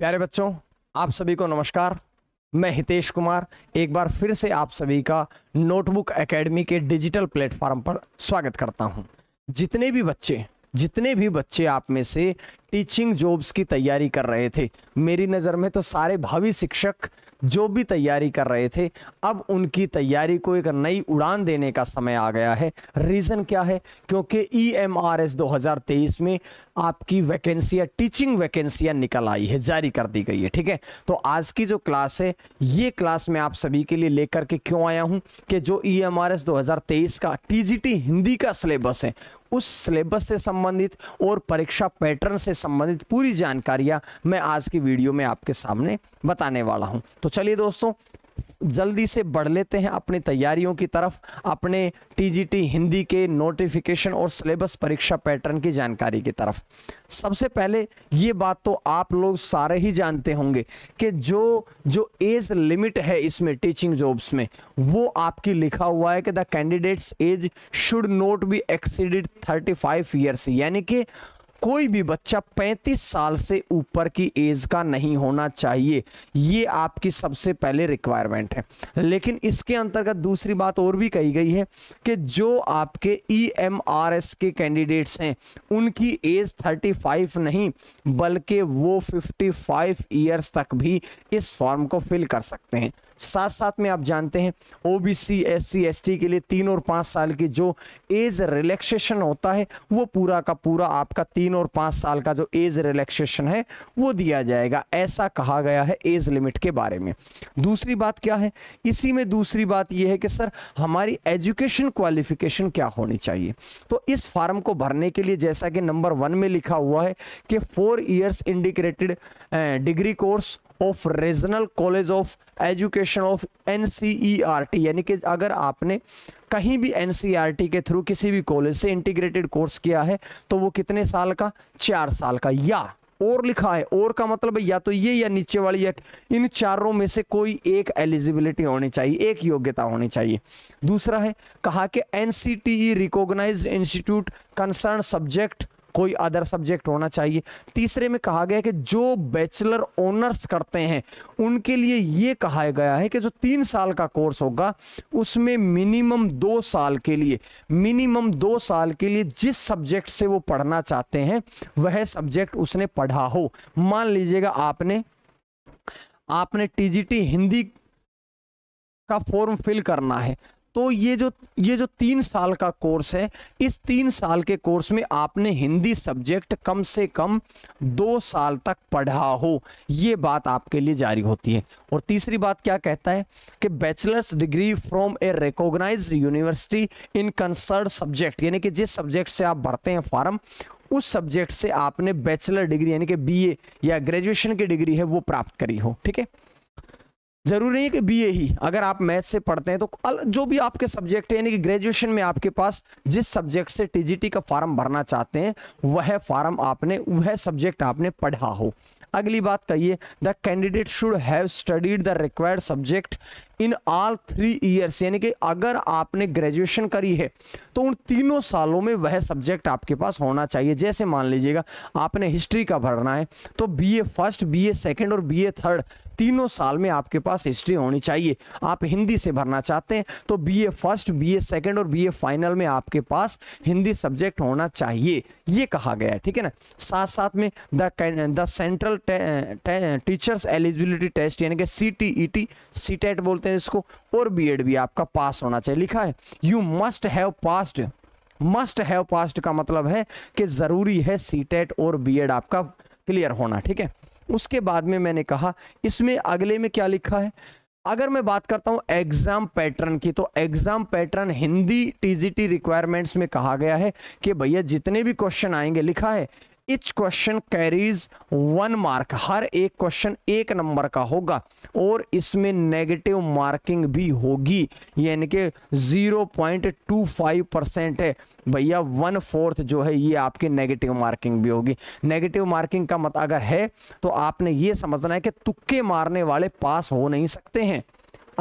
प्यारे बच्चों आप सभी को नमस्कार मैं हितेश कुमार एक बार फिर से आप सभी का नोटबुक एकेडमी के डिजिटल प्लेटफॉर्म पर स्वागत करता हूं जितने भी बच्चे जितने भी बच्चे आप में से टीचिंग जॉब्स की तैयारी कर रहे थे मेरी नज़र में तो सारे भावी शिक्षक जो भी तैयारी कर रहे थे अब उनकी तैयारी को एक नई उड़ान देने का समय आ गया है रीज़न क्या है क्योंकि ई एम आर एस दो में आपकी वैकेंसियाँ टीचिंग वैकेंसियाँ निकल आई है जारी कर दी गई है ठीक है तो आज की जो क्लास है ये क्लास मैं आप सभी के लिए लेकर के क्यों आया हूँ कि जो ई एम आर एस दो हज़ार तेईस का टी जी टी हिंदी का सिलेबस है उस सिलेबस से संबंधित और परीक्षा पैटर्न से संबंधित पूरी जानकारियां मैं आज की वीडियो में आपके सामने बताने वाला हूं तो चलिए दोस्तों जल्दी से बढ़ लेते हैं अपनी तैयारियों की तरफ अपने टीजीटी हिंदी के नोटिफिकेशन और सिलेबस परीक्षा पैटर्न की जानकारी की तरफ सबसे पहले ये बात तो आप लोग सारे ही जानते होंगे कि जो जो एज लिमिट है इसमें टीचिंग जॉब्स में वो आपकी लिखा हुआ है कि the candidates age should not be exceeded thirty five years यानी कि कोई भी बच्चा 35 साल से ऊपर की एज का नहीं होना चाहिए ये आपकी सबसे पहले रिक्वायरमेंट है लेकिन इसके अंतर्गत दूसरी बात और भी कही गई है कि जो आपके ई e के कैंडिडेट्स हैं उनकी एज 35 नहीं बल्कि वो 55 ईयर्स तक भी इस फॉर्म को फिल कर सकते हैं साथ साथ में आप जानते हैं ओबीसी एससी एसटी के लिए तीन और पाँच साल की जो एज रिलैक्सेशन होता है वो पूरा का पूरा आपका तीन और पाँच साल का जो एज रिलैक्सेशन है वो दिया जाएगा ऐसा कहा गया है एज लिमिट के बारे में दूसरी बात क्या है इसी में दूसरी बात यह है कि सर हमारी एजुकेशन क्वालिफिकेशन क्या होनी चाहिए तो इस फार्म को भरने के लिए जैसा कि नंबर वन में लिखा हुआ है कि four years indicated degree course of regional college of education of N यानी कि अगर आपने कहीं भी एन e के थ्रू किसी भी कॉलेज से इंटीग्रेटेड कोर्स किया है तो वो कितने साल का चार साल का या और लिखा है और का मतलब है या तो ये या नीचे वाली या इन चारों में से कोई एक एलिजिबिलिटी होनी चाहिए एक योग्यता होनी चाहिए दूसरा है कहा कि an recognised institute concern subject कोई अदर सब्जेक्ट होना चाहिए तीसरे में कहा गया कि जो बैचलर ऑनर्स करते हैं उनके लिए ये कहा गया है कि जो तीन साल का कोर्स होगा उसमें मिनिमम दो साल के लिए मिनिमम दो साल के लिए जिस सब्जेक्ट से वो पढ़ना चाहते हैं वह सब्जेक्ट उसने पढ़ा हो मान लीजिएगा आपने आपने टीजीटी हिंदी का फॉर्म फिल करना है तो ये जो ये जो तीन साल का कोर्स है इस तीन साल के कोर्स में आपने हिंदी सब्जेक्ट कम से कम दो साल तक पढ़ा हो ये बात आपके लिए जारी होती है और तीसरी बात क्या कहता है कि bachelor's degree from a recognise university in concern subject यानी कि जिस सब्जेक्ट से आप भरते हैं फॉर्म उस सब्जेक्ट से आपने बैचलर डिग्री यानी कि बी या ग्रेजुएशन की डिग्री है वो प्राप्त करी हो ठीक है ज़रूरी नहीं कि बीए ही अगर आप मैथ से पढ़ते हैं तो जो भी आपके सब्जेक्ट है यानी कि ग्रेजुएशन में आपके पास जिस सब्जेक्ट से टीजीटी का फॉर्म भरना चाहते हैं वह फॉर्म आपने वह सब्जेक्ट आपने पढ़ा हो अगली बात कहिए the candidate should have studied the required subject in all three years यानी कि अगर आपने ग्रेजुएशन करी है तो उन तीनों सालों में वह सब्जेक्ट आपके पास होना चाहिए जैसे मान लीजिएगा आपने हिस्ट्री का भरना है तो बीए फर्स्ट बीए सेकंड और बीए थर्ड तीनों साल में आपके पास हिस्ट्री होनी चाहिए आप हिंदी से भरना चाहते हैं तो B A first B A second और बी ए फाइनल में आपके पास हिंदी सब्जेक्ट होना चाहिए ये कहा गया है ठीक है ना साथ साथ में the the central teachers eligibility test यानी कि C T E T C TET बोलते हैं इसको और बी एड भी आपका पास होना चाहिए लिखा है you must have passed must have passed का मतलब है कि ज़रूरी है सी टेट e और बी एड आपका क्लियर होना ठीक है उसके बाद में मैंने कहा इसमें अगले में क्या लिखा है अगर मैं बात करता हूं एग्जाम पैटर्न की तो exam pattern Hindi TGT requirements में कहा गया है कि भैया जितने भी क्वेश्चन आएंगे लिखा है each question carries one mark हर एक क्वेश्चन एक नंबर का होगा और इसमें नेगेटिव मार्किंग भी होगी यानी कि 0.25 परसेंट है भैया वन फोर्थ जो है ये आपकी नेगेटिव मार्किंग भी होगी नेगेटिव मार्किंग का मत अगर है तो आपने ये समझना है कि तुक्के मारने वाले पास हो नहीं सकते हैं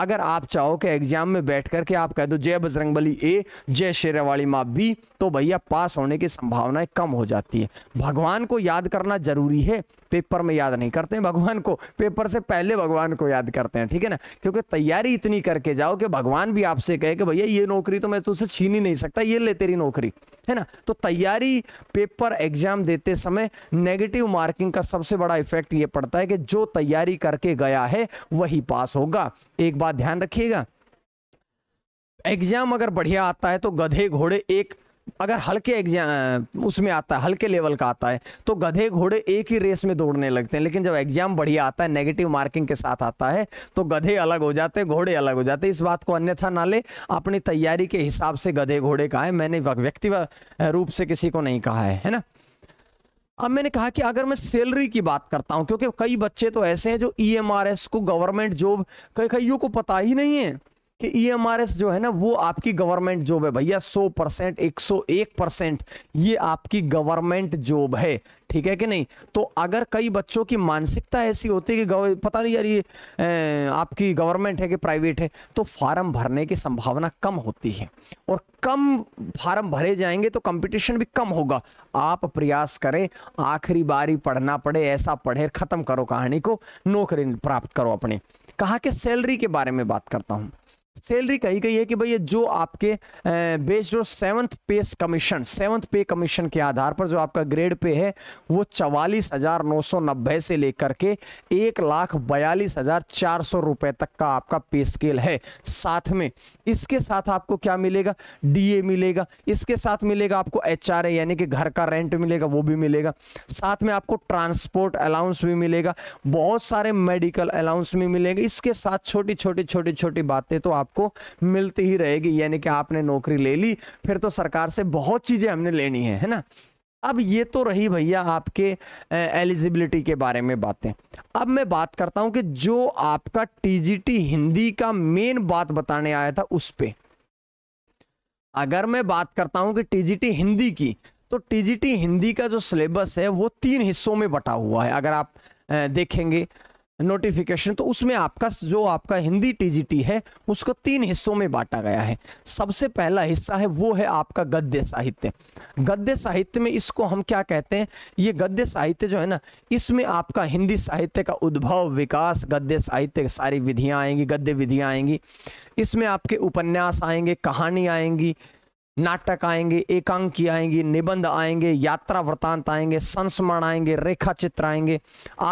अगर आप चाहो कि एग्जाम में बैठ करके आप कह दो जय बजरंगबली ए जय शेरवाली माँ बी तो भैया पास होने की संभावनाएं कम हो जाती है भगवान को याद करना जरूरी है पेपर में याद नहीं करते हैं भगवान को पेपर से पहले भगवान को याद करते हैं ठीक है ना क्योंकि तैयारी इतनी करके जाओ कि भगवान भी आपसे कहे कि भैया ये नौकरी तो मैं तुझसे छीन ही नहीं सकता ये ले तेरी नौकरी है ना तो तैयारी पेपर एग्जाम देते समय नेगेटिव मार्किंग का सबसे बड़ा इफेक्ट ये पड़ता है कि जो तैयारी करके गया है वही पास होगा एक बात ध्यान रखिएगा एग्जाम अगर बढ़िया आता है तो गधे घोड़े एक अगर हल्के एग्जाम उसमें आता है हल्के लेवल का आता है तो गधे घोड़े एक ही रेस में दौड़ने लगते हैं लेकिन जब एग्जाम बढ़िया आता है नेगेटिव मार्किंग के साथ आता है तो गधे अलग हो जाते हैं घोड़े अलग हो जाते हैं इस बात को अन्यथा ना ले अपनी तैयारी के हिसाब से गधे घोड़े कहा है मैंने व्यक्तिगत रूप से किसी को नहीं कहा है है ना अब मैंने कहा कि अगर मैं सैलरी की बात करता हूं क्योंकि कई बच्चे तो ऐसे हैं जो ई e को गवर्नमेंट जॉब कई कईयों को पता ही नहीं है कि ईएमआरएस e जो है ना वो आपकी गवर्नमेंट जॉब है भैया 100 परसेंट एक परसेंट ये आपकी गवर्नमेंट जॉब है ठीक है कि नहीं तो अगर कई बच्चों की मानसिकता ऐसी होती है कि पता नहीं यार ये आपकी गवर्नमेंट है कि प्राइवेट है तो फार्म भरने की संभावना कम होती है और कम फार्म भरे जाएंगे तो कंपटीशन भी कम होगा आप प्रयास करें आखिरी बारी पढ़ना पड़े ऐसा पढ़े ख़त्म करो कहानी को नौकरी प्राप्त करो अपने कहा कि सैलरी के बारे में बात करता हूँ सैलरी कही गई है कि भाई ये जो आपके बेस्ड और सेवंथ पे कमीशन सेवंथ पे कमीशन के आधार पर जो आपका ग्रेड पे है वो चवालीस हजार नौ सौ नब्बे से लेकर के एक लाख बयालीस हजार चार सौ रुपए तक का आपका पे स्केल है साथ में इसके साथ आपको क्या मिलेगा डीए मिलेगा इसके साथ मिलेगा आपको एच यानी कि घर का रेंट मिलेगा वो भी मिलेगा साथ में आपको ट्रांसपोर्ट अलाउंस भी मिलेगा बहुत सारे मेडिकल अलाउंस भी मिलेगा इसके साथ छोटी छोटी छोटी छोटी बातें तो आप आपको मिलती ही रहेगी यानी कि आपने नौकरी ले ली फिर तो सरकार से बहुत चीज़ें हमने लेनी है है ना अब ये तो रही भैया आपके एलिजिबिलिटी के बारे में बातें अब मैं बात करता हूं कि जो आपका टीजीटी हिंदी का मेन बात बताने आया था उस पर अगर मैं बात करता हूं कि टीजीटी हिंदी की तो टीजीटी हिंदी का जो सिलेबस है वो तीन हिस्सों में बटा हुआ है अगर आप देखेंगे नोटिफिकेशन तो उसमें आपका जो आपका हिंदी टीजीटी है उसको तीन हिस्सों में बांटा गया है सबसे पहला हिस्सा है वो है आपका गद्य साहित्य गद्य साहित्य में इसको हम क्या कहते हैं ये गद्य साहित्य जो है ना इसमें आपका हिंदी साहित्य का उद्भव विकास गद्य साहित्य सारी विधियाँ आएंगी गद्य विधियाँ आएंगी इसमें आपके उपन्यास आएंगे कहानी आएंगी नाटक आएंगे एकांकी आएंगी निबंध आएंगे यात्रा वृतांत आएंगे संस्मरण आएंगे रेखा चित्र आएंगे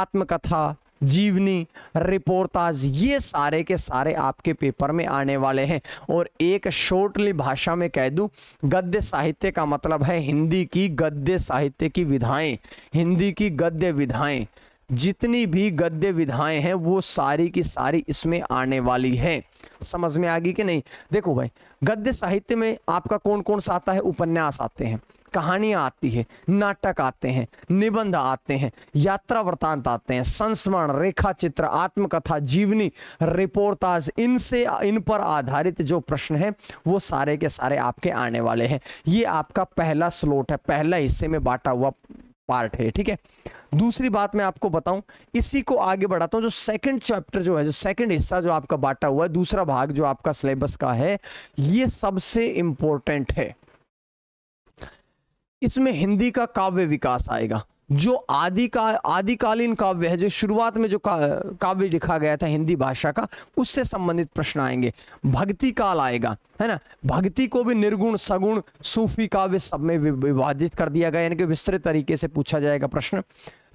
आत्मकथा जीवनी रिपोर्टाज ये सारे के सारे आपके पेपर में आने वाले हैं और एक शॉर्टली भाषा में कह दूं गद्य साहित्य का मतलब है हिंदी की गद्य साहित्य की विधाएं हिंदी की गद्य विधाएं जितनी भी गद्य विधाएं हैं वो सारी की सारी इसमें आने वाली है समझ में आ गई कि नहीं देखो भाई गद्य साहित्य में आपका कौन कौन सा आता है उपन्यास आते हैं कहानियां आती है नाटक आते हैं निबंध आते हैं यात्रा वृतांत आते हैं संस्मरण रेखा चित्र आत्मकथा जीवनी रिपोर्टाज इनसे इन पर आधारित जो प्रश्न है वो सारे के सारे आपके आने वाले हैं ये आपका पहला स्लोट है पहला हिस्से में बांटा हुआ पार्ट है ठीक है दूसरी बात मैं आपको बताऊं इसी को आगे बढ़ाता हूं जो सेकंड चैप्टर जो है जो सेकंड हिस्सा जो आपका बांटा हुआ है दूसरा भाग जो आपका सिलेबस का है ये सबसे इंपॉर्टेंट है इसमें हिंदी का काव्य विकास आएगा जो आदि का आदिकालीन काव्य है जो शुरुआत में जो का, काव्य लिखा गया था हिंदी भाषा का उससे संबंधित प्रश्न आएंगे भक्ति काल आएगा है ना भक्ति को भी निर्गुण सगुण सूफी काव्य सब में विभाजित कर दिया गया यानी कि विस्तृत तरीके से पूछा जाएगा प्रश्न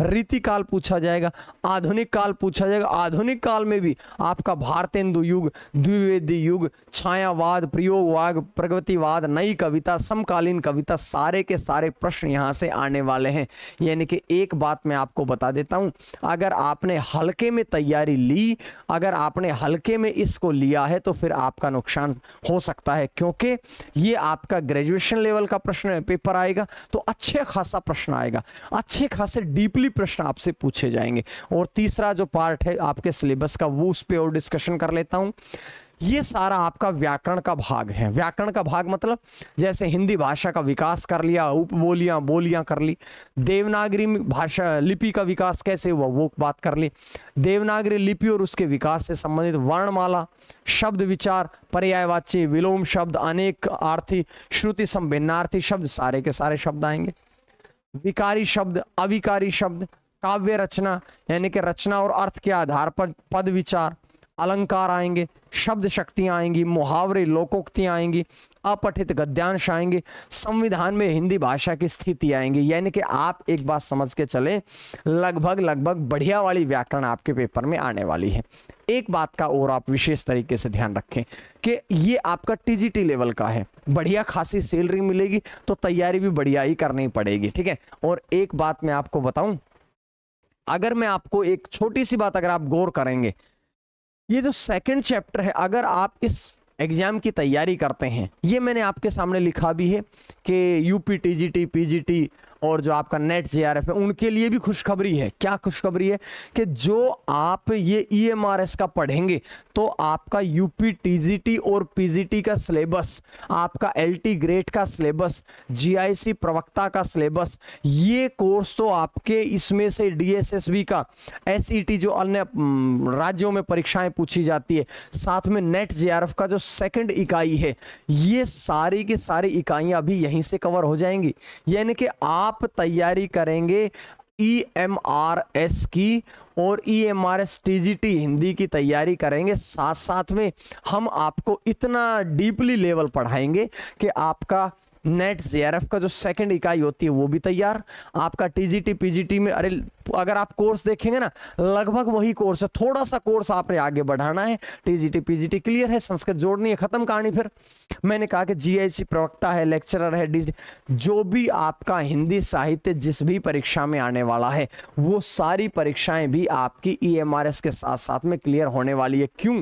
रीति काल पूछा जाएगा आधुनिक काल पूछा जाएगा आधुनिक काल में भी आपका भारतेंदु युग द्विवेदी युग छायावाद प्रयोगवाद प्रगतिवाद नई कविता समकालीन कविता सारे के सारे प्रश्न यहाँ से आने वाले हैं यानी कि एक बात मैं आपको बता देता हूँ अगर आपने हल्के में तैयारी ली अगर आपने हल्के में इसको लिया है तो फिर आपका नुकसान हो सकता है क्योंकि ये आपका ग्रेजुएशन लेवल का प्रश्न पेपर आएगा तो अच्छे खासा प्रश्न आएगा अच्छे खासे डीपली भी प्रश्न आपसे पूछे जाएंगे और तीसरा जो पार्ट है आपके सिलेबस का वो उस पर और डिस्कशन कर लेता हूँ ये सारा आपका व्याकरण का भाग है व्याकरण का भाग मतलब जैसे हिंदी भाषा का विकास कर लिया उप बोलियां बोलियां कर ली देवनागरी भाषा लिपि का विकास कैसे हुआ वो बात कर ली देवनागरी लिपि और उसके विकास से संबंधित वर्णमाला शब्द विचार पर्यायवाची विलोम शब्द अनेक आर्थी श्रुति संभिन्नार्थी शब्द सारे के सारे शब्द आएंगे विकारी शब्द अविकारी शब्द काव्य रचना यानी कि रचना और अर्थ के आधार पर पद विचार अलंकार आएंगे शब्द शक्तियाँ आएंगी मुहावरे लोकोक्तियाँ आएंगी अपठित गद्यांश आएंगे संविधान में हिंदी भाषा की स्थिति आएंगी यानी कि आप एक बात समझ के चले लगभग लगभग बढ़िया वाली व्याकरण आपके पेपर में आने वाली है एक बात का और आप विशेष तरीके से ध्यान रखें कि ये आपका टीजीटी लेवल का है बढ़िया खासी सैलरी मिलेगी तो तैयारी भी बढ़िया ही करनी पड़ेगी ठीक है और एक बात मैं आपको बताऊं अगर मैं आपको एक छोटी सी बात अगर आप गौर करेंगे ये जो सेकंड चैप्टर है अगर आप इस एग्जाम की तैयारी करते हैं ये मैंने आपके सामने लिखा भी है कि UP T G T P G T और जो आपका नेट जे आर एफ है उनके लिए भी खुशखबरी है क्या खुशखबरी है कि जो आप ये ई एम आर एस का पढ़ेंगे तो आपका यूपी टी और पी जी टी का सिलेबस आपका एल टी ग्रेड का सिलेबस जी आई सी प्रवक्ता का सिलेबस ये कोर्स तो आपके इसमें से डी एस एस बी का एस ई टी जो अन्य राज्यों में परीक्षाएं पूछी जाती है साथ में नेट जे आर एफ का जो सेकेंड इकाई है ये सारी की सारी इकाइयां भी यहीं से कवर हो जाएंगी यानी कि आप आप तैयारी करेंगे ई एम आर एस की और E M R S T G T Hindi की तैयारी करेंगे साथ साथ में हम आपको इतना डीपली लेवल पढ़ाएंगे कि आपका नेट जेआरएफ का जो सेकंड इकाई होती है वो भी तैयार आपका टीजीटी पीजीटी में अरे अगर आप कोर्स देखेंगे ना लगभग वही कोर्स है थोड़ा सा कोर्स आपने आगे बढ़ाना है टीजीटी पीजीटी क्लियर है संस्कृत जोड़नी है खत्म कहानी फिर मैंने कहा कि जीआईसी प्रवक्ता है लेक्चरर है डीजी जो भी आपका हिंदी साहित्य जिस भी परीक्षा में आने वाला है वो सारी परीक्षाएं भी आपकी ई e के साथ साथ में क्लियर होने वाली है क्यों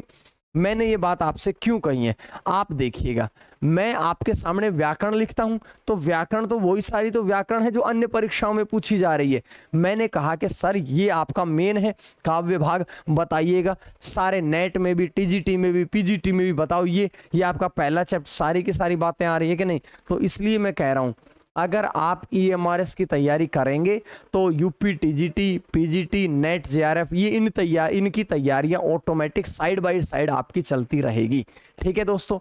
मैंने ये बात आपसे क्यों कही है आप देखिएगा मैं आपके सामने व्याकरण लिखता हूं तो व्याकरण तो वही सारी तो व्याकरण है जो अन्य परीक्षाओं में पूछी जा रही है मैंने कहा कि सर ये आपका मेन है काव्य भाग बताइएगा सारे नेट में भी टीजीटी में भी पीजीटी में भी बताओ ये ये आपका पहला चैप्टर सारी की सारी बातें आ रही है कि नहीं तो इसलिए मैं कह रहा हूँ अगर आप ईएमआरएस e की तैयारी करेंगे तो UP TGT PGT NET JRF ये इन तैयार इनकी तैयारियां ऑटोमेटिक साइड बाय साइड आपकी चलती रहेगी ठीक है दोस्तों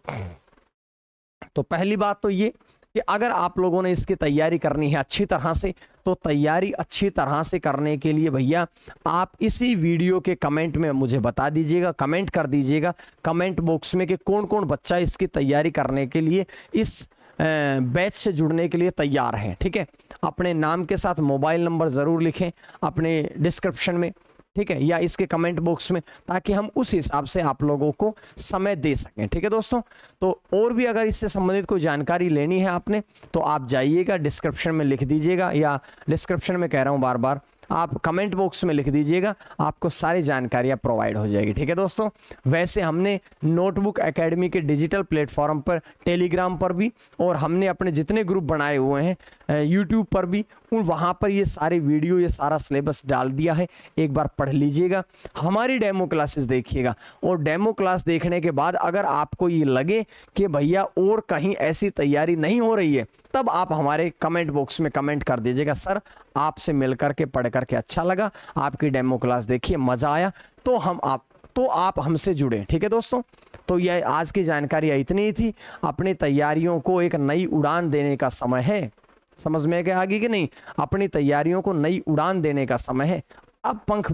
तो पहली बात तो ये कि अगर आप लोगों ने इसकी तैयारी करनी है अच्छी तरह से तो तैयारी अच्छी तरह से करने के लिए भैया आप इसी वीडियो के कमेंट में मुझे बता दीजिएगा कमेंट कर दीजिएगा कमेंट बॉक्स में कि कौन कौन बच्चा इसकी तैयारी करने के लिए इस बैच से जुड़ने के लिए तैयार हैं ठीक है अपने नाम के साथ मोबाइल नंबर ज़रूर लिखें अपने डिस्क्रिप्शन में ठीक है या इसके कमेंट बॉक्स में ताकि हम उस हिसाब से आप लोगों को समय दे सकें ठीक है दोस्तों तो और भी अगर इससे संबंधित कोई जानकारी लेनी है आपने तो आप जाइएगा डिस्क्रिप्शन में लिख दीजिएगा या डिस्क्रिप्शन में कह रहा हूँ बार बार आप कमेंट बॉक्स में लिख दीजिएगा आपको सारी जानकारियाँ प्रोवाइड हो जाएगी ठीक है दोस्तों वैसे हमने नोटबुक एकेडमी के डिजिटल प्लेटफॉर्म पर टेलीग्राम पर भी और हमने अपने जितने ग्रुप बनाए हुए हैं यूट्यूब पर भी वहाँ पर ये सारे वीडियो ये सारा सिलेबस डाल दिया है एक बार पढ़ लीजिएगा हमारी डेमो क्लासेस देखिएगा और डेमो क्लास देखने के बाद अगर आपको ये लगे कि भैया और कहीं ऐसी तैयारी नहीं हो रही है तब आप हमारे कमेंट बॉक्स में कमेंट कर दीजिएगा सर आपसे मिल के पढ़ करके अच्छा लगा आपकी डेमो क्लास देखिए मज़ा आया तो हम आप तो आप हमसे जुड़े ठीक है दोस्तों तो यह आज की जानकारी इतनी ही थी अपनी तैयारियों को एक नई उड़ान देने का समय है समझ में आ आगे कि नहीं अपनी तैयारियों को नई उड़ान देने का समय है अब पंख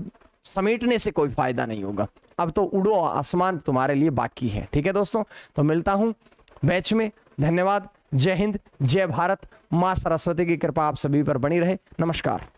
समेटने से कोई फायदा नहीं होगा अब तो उड़ो आसमान तुम्हारे लिए बाकी है ठीक है दोस्तों तो मिलता हूं बैच में धन्यवाद जय हिंद जय भारत माँ सरस्वती की कृपा आप सभी पर बनी रहे नमस्कार